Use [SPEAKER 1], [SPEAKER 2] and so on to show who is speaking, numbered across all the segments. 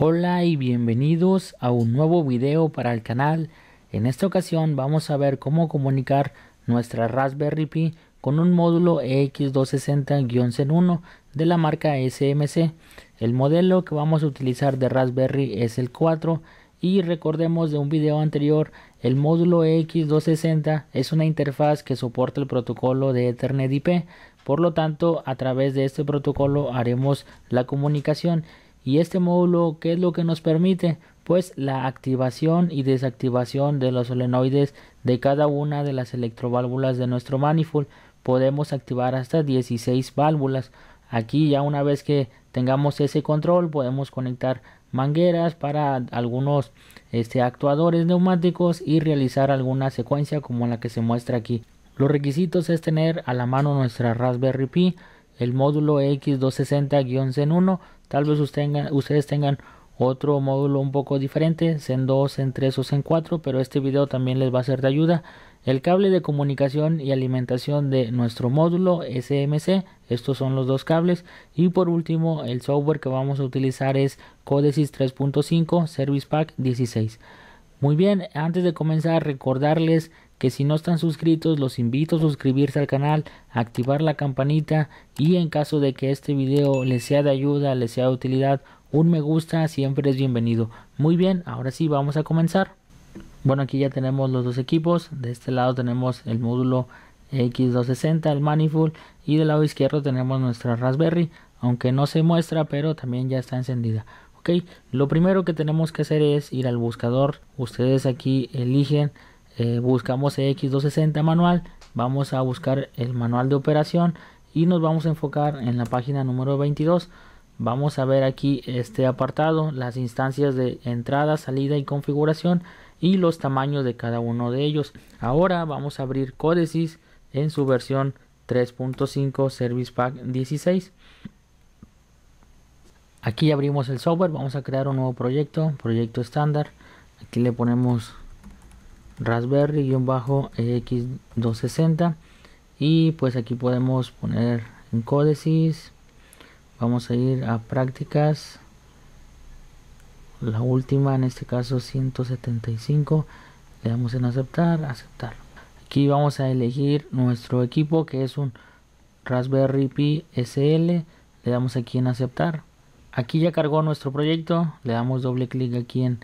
[SPEAKER 1] Hola y bienvenidos a un nuevo video para el canal. En esta ocasión vamos a ver cómo comunicar nuestra Raspberry Pi con un módulo x 260 1 de la marca SMC. El modelo que vamos a utilizar de Raspberry es el 4 y recordemos de un video anterior, el módulo x 260 es una interfaz que soporta el protocolo de Ethernet IP, por lo tanto a través de este protocolo haremos la comunicación y este módulo, ¿qué es lo que nos permite? Pues la activación y desactivación de los solenoides de cada una de las electroválvulas de nuestro manifold. Podemos activar hasta 16 válvulas. Aquí ya una vez que tengamos ese control podemos conectar mangueras para algunos este, actuadores neumáticos y realizar alguna secuencia como la que se muestra aquí. Los requisitos es tener a la mano nuestra Raspberry Pi, el módulo x 260 1 Tal vez ustedes tengan otro módulo un poco diferente, en 2, en 3 o en 4, pero este video también les va a ser de ayuda. El cable de comunicación y alimentación de nuestro módulo SMC, estos son los dos cables. Y por último, el software que vamos a utilizar es Codesys 3.5 Service Pack 16. Muy bien, antes de comenzar recordarles que si no están suscritos los invito a suscribirse al canal, activar la campanita y en caso de que este video les sea de ayuda, les sea de utilidad, un me gusta siempre es bienvenido. Muy bien, ahora sí vamos a comenzar. Bueno, aquí ya tenemos los dos equipos, de este lado tenemos el módulo X260, el manifold y del lado izquierdo tenemos nuestra Raspberry, aunque no se muestra pero también ya está encendida. Ok, lo primero que tenemos que hacer es ir al buscador, ustedes aquí eligen eh, buscamos X260 manual, vamos a buscar el manual de operación y nos vamos a enfocar en la página número 22. Vamos a ver aquí este apartado, las instancias de entrada, salida y configuración y los tamaños de cada uno de ellos. Ahora vamos a abrir Códices en su versión 3.5 Service Pack 16. Aquí abrimos el software, vamos a crear un nuevo proyecto, proyecto estándar. Aquí le ponemos raspberry x 260 y pues aquí podemos poner en códices vamos a ir a prácticas la última en este caso 175 le damos en aceptar aceptar aquí vamos a elegir nuestro equipo que es un raspberry pi sl le damos aquí en aceptar aquí ya cargó nuestro proyecto le damos doble clic aquí en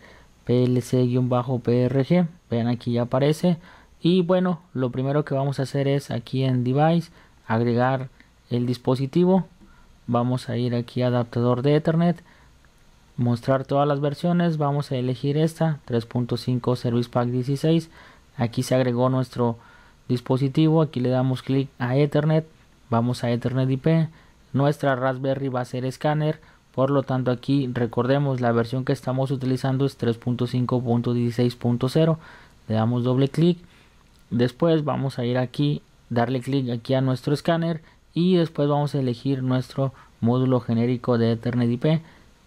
[SPEAKER 1] plc-prg vean aquí ya aparece y bueno lo primero que vamos a hacer es aquí en device agregar el dispositivo vamos a ir aquí a adaptador de ethernet mostrar todas las versiones vamos a elegir esta 3.5 service pack 16 aquí se agregó nuestro dispositivo aquí le damos clic a ethernet vamos a ethernet ip nuestra raspberry va a ser escáner por lo tanto aquí recordemos la versión que estamos utilizando es 3.5.16.0 le damos doble clic después vamos a ir aquí darle clic aquí a nuestro escáner y después vamos a elegir nuestro módulo genérico de Ethernet IP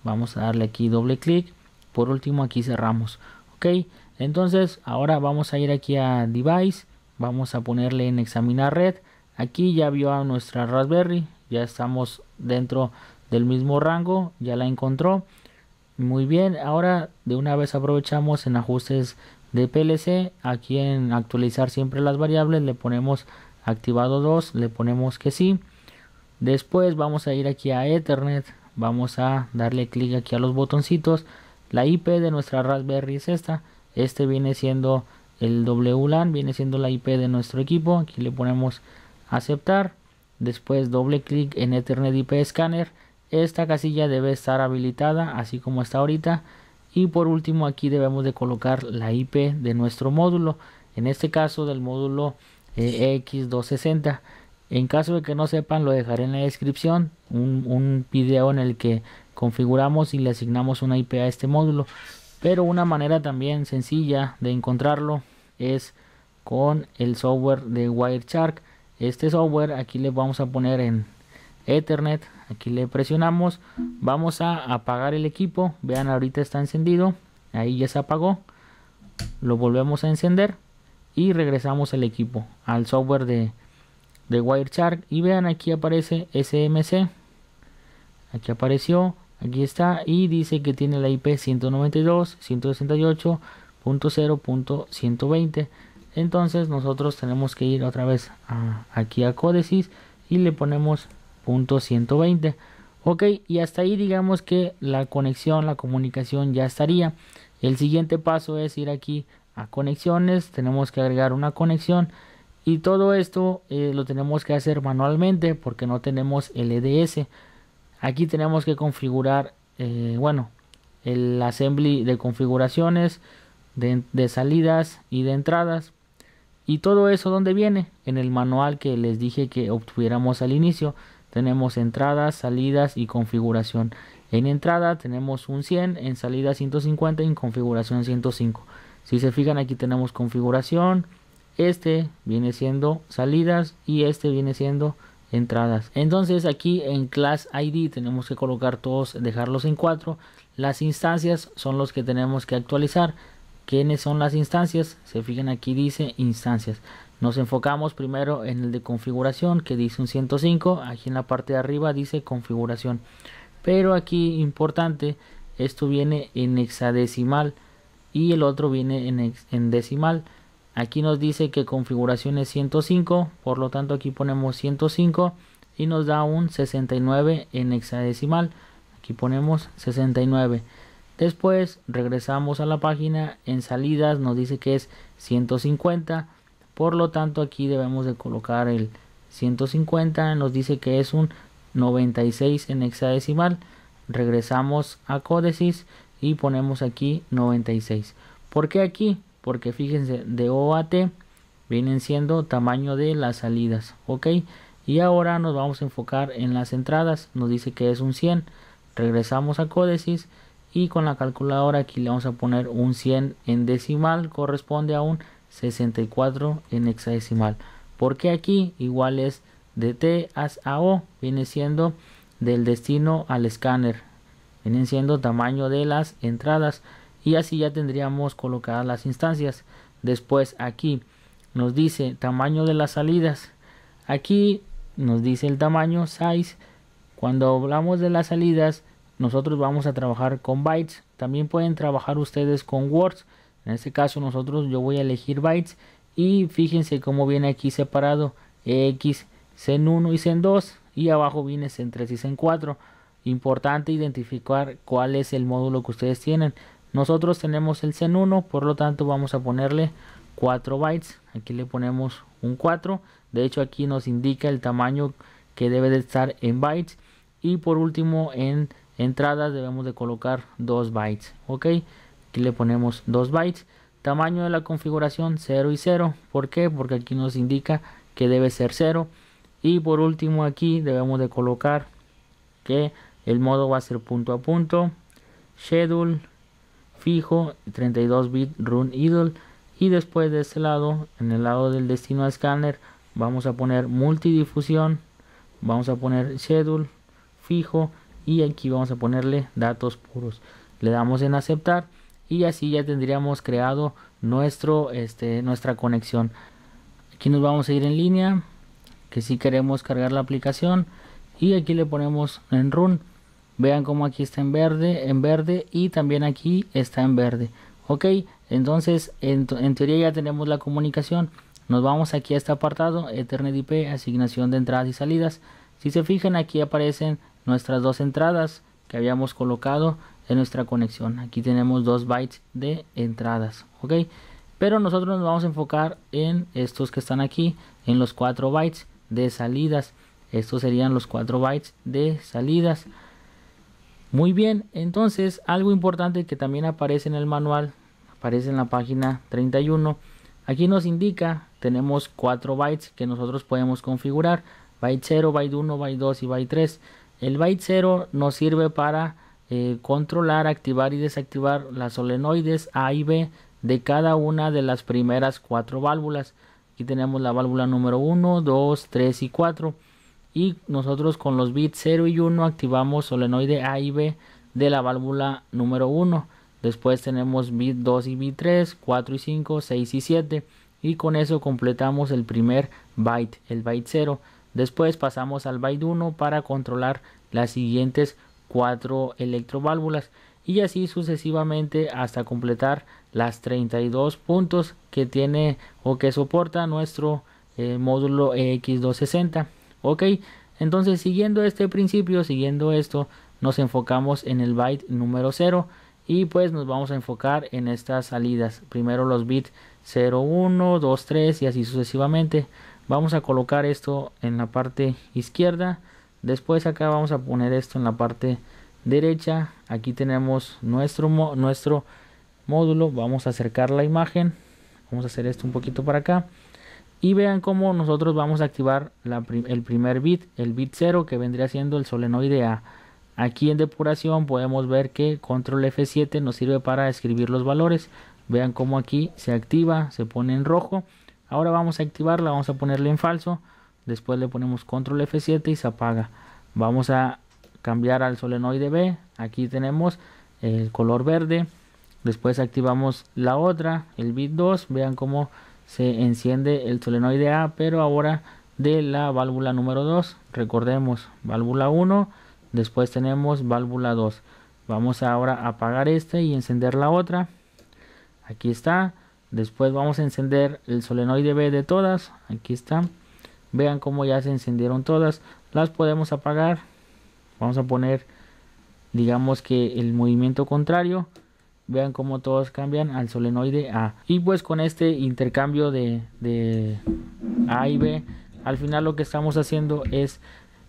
[SPEAKER 1] vamos a darle aquí doble clic por último aquí cerramos ok entonces ahora vamos a ir aquí a device vamos a ponerle en examinar red aquí ya vio a nuestra raspberry ya estamos dentro del mismo rango ya la encontró muy bien ahora de una vez aprovechamos en ajustes de PLC. Aquí en actualizar siempre las variables le ponemos activado 2, le ponemos que sí. Después vamos a ir aquí a Ethernet, vamos a darle clic aquí a los botoncitos. La IP de nuestra Raspberry es esta. Este viene siendo el WLAN, viene siendo la IP de nuestro equipo. Aquí le ponemos aceptar. Después doble clic en Ethernet IP Scanner. Esta casilla debe estar habilitada así como está ahorita y por último aquí debemos de colocar la IP de nuestro módulo en este caso del módulo eh, X260 en caso de que no sepan lo dejaré en la descripción un, un video en el que configuramos y le asignamos una IP a este módulo pero una manera también sencilla de encontrarlo es con el software de Wireshark este software aquí le vamos a poner en Ethernet aquí le presionamos vamos a apagar el equipo vean ahorita está encendido ahí ya se apagó lo volvemos a encender y regresamos al equipo al software de, de Wireshark y vean aquí aparece SMC aquí apareció aquí está y dice que tiene la IP 192.168.0.120 entonces nosotros tenemos que ir otra vez aquí a códices y le ponemos 120 Ok, y hasta ahí digamos que la conexión, la comunicación ya estaría. El siguiente paso es ir aquí a conexiones, tenemos que agregar una conexión y todo esto eh, lo tenemos que hacer manualmente porque no tenemos eds. E aquí tenemos que configurar, eh, bueno, el assembly de configuraciones, de, de salidas y de entradas. Y todo eso donde viene, en el manual que les dije que obtuviéramos al inicio tenemos entradas, salidas y configuración. En entrada tenemos un 100, en salida 150 y en configuración 105. Si se fijan aquí tenemos configuración, este viene siendo salidas y este viene siendo entradas. Entonces aquí en class ID tenemos que colocar todos, dejarlos en 4. Las instancias son los que tenemos que actualizar. ¿Quiénes son las instancias? Se fijan aquí dice instancias. Nos enfocamos primero en el de configuración que dice un 105, aquí en la parte de arriba dice configuración. Pero aquí importante, esto viene en hexadecimal y el otro viene en, decimal. Aquí nos dice que configuración es 105, por lo tanto aquí ponemos 105 y nos da un 69 en hexadecimal. Aquí ponemos 69. Después regresamos a la página, en salidas nos dice que es 150 por lo tanto, aquí debemos de colocar el 150. Nos dice que es un 96 en hexadecimal. Regresamos a códices y ponemos aquí 96. ¿Por qué aquí? Porque fíjense, de O a T vienen siendo tamaño de las salidas. ¿Ok? Y ahora nos vamos a enfocar en las entradas. Nos dice que es un 100. Regresamos a códices y con la calculadora aquí le vamos a poner un 100 en decimal. Corresponde a un 64 en hexadecimal. Porque aquí igual es de T a O, viene siendo del destino al escáner, vienen siendo tamaño de las entradas y así ya tendríamos colocadas las instancias. Después aquí nos dice tamaño de las salidas, aquí nos dice el tamaño size. Cuando hablamos de las salidas, nosotros vamos a trabajar con bytes, también pueden trabajar ustedes con words en este caso nosotros yo voy a elegir bytes y fíjense cómo viene aquí separado x en 1 y en 2 y abajo viene en 3 y en 4. Importante identificar cuál es el módulo que ustedes tienen. Nosotros tenemos el sen 1, por lo tanto vamos a ponerle 4 bytes. Aquí le ponemos un 4. De hecho aquí nos indica el tamaño que debe de estar en bytes. Y por último en entradas debemos de colocar 2 bytes. ok le ponemos 2 bytes tamaño de la configuración 0 y 0 ¿por qué? porque aquí nos indica que debe ser 0 y por último aquí debemos de colocar que el modo va a ser punto a punto schedule fijo 32 bit run idle y después de este lado en el lado del destino a escáner vamos a poner multidifusión vamos a poner schedule fijo y aquí vamos a ponerle datos puros le damos en aceptar y así ya tendríamos creado nuestro, este, nuestra conexión. Aquí nos vamos a ir en línea, que si queremos cargar la aplicación y aquí le ponemos en run. Vean como aquí está en verde, en verde y también aquí está en verde. Ok, entonces en, en teoría ya tenemos la comunicación. Nos vamos aquí a este apartado, Ethernet IP, asignación de entradas y salidas. Si se fijan aquí aparecen nuestras dos entradas que habíamos colocado en nuestra conexión. Aquí tenemos 2 bytes de entradas, ¿ok? Pero nosotros nos vamos a enfocar en estos que están aquí, en los 4 bytes de salidas. Estos serían los 4 bytes de salidas. Muy bien, entonces algo importante que también aparece en el manual, aparece en la página 31. Aquí nos indica, tenemos 4 bytes que nosotros podemos configurar. Byte 0, byte 1, byte 2 y byte 3. El byte 0 nos sirve para eh, controlar, activar y desactivar las solenoides A y B de cada una de las primeras cuatro válvulas. Aquí tenemos la válvula número 1, 2, 3 y 4. Y nosotros con los bits 0 y 1 activamos solenoide A y B de la válvula número 1. Después tenemos bit 2 y bit 3, 4 y 5, 6 y 7. Y con eso completamos el primer byte, el byte 0. Después pasamos al byte 1 para controlar las siguientes cuatro electroválvulas y así sucesivamente hasta completar las 32 puntos que tiene o que soporta nuestro eh, módulo x 260 ok entonces siguiendo este principio siguiendo esto nos enfocamos en el byte número 0 y pues nos vamos a enfocar en estas salidas primero los bits 0 1 2 3 y así sucesivamente vamos a colocar esto en la parte izquierda después acá vamos a poner esto en la parte derecha aquí tenemos nuestro, nuestro módulo vamos a acercar la imagen vamos a hacer esto un poquito para acá y vean cómo nosotros vamos a activar el primer bit el bit 0 que vendría siendo el solenoide A aquí en depuración podemos ver que control F7 nos sirve para escribir los valores vean cómo aquí se activa se pone en rojo ahora vamos a activarla vamos a ponerle en falso después le ponemos control F7 y se apaga vamos a cambiar al solenoide B aquí tenemos el color verde después activamos la otra el bit 2 vean cómo se enciende el solenoide A pero ahora de la válvula número 2 recordemos válvula 1 después tenemos válvula 2 vamos ahora a apagar este y encender la otra aquí está después vamos a encender el solenoide B de todas aquí está vean cómo ya se encendieron todas las podemos apagar vamos a poner digamos que el movimiento contrario vean cómo todos cambian al solenoide A y pues con este intercambio de, de A y B al final lo que estamos haciendo es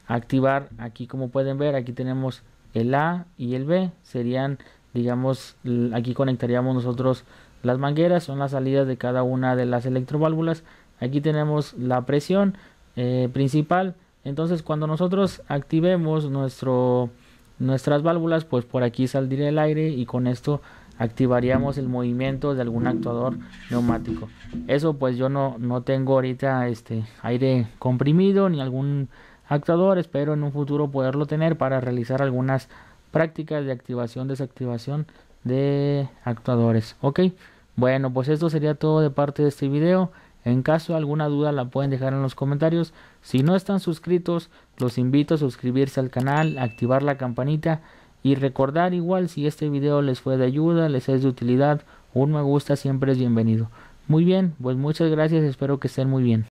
[SPEAKER 1] activar aquí como pueden ver aquí tenemos el A y el B serían digamos aquí conectaríamos nosotros las mangueras son las salidas de cada una de las electroválvulas Aquí tenemos la presión eh, principal. Entonces cuando nosotros activemos nuestro, nuestras válvulas, pues por aquí saldría el aire y con esto activaríamos el movimiento de algún actuador neumático. Eso pues yo no, no tengo ahorita este aire comprimido ni algún actuador. Espero en un futuro poderlo tener para realizar algunas prácticas de activación, desactivación de actuadores. Ok, bueno pues esto sería todo de parte de este video. En caso de alguna duda la pueden dejar en los comentarios. Si no están suscritos, los invito a suscribirse al canal, activar la campanita y recordar igual si este video les fue de ayuda, les es de utilidad, un me gusta siempre es bienvenido. Muy bien, pues muchas gracias, espero que estén muy bien.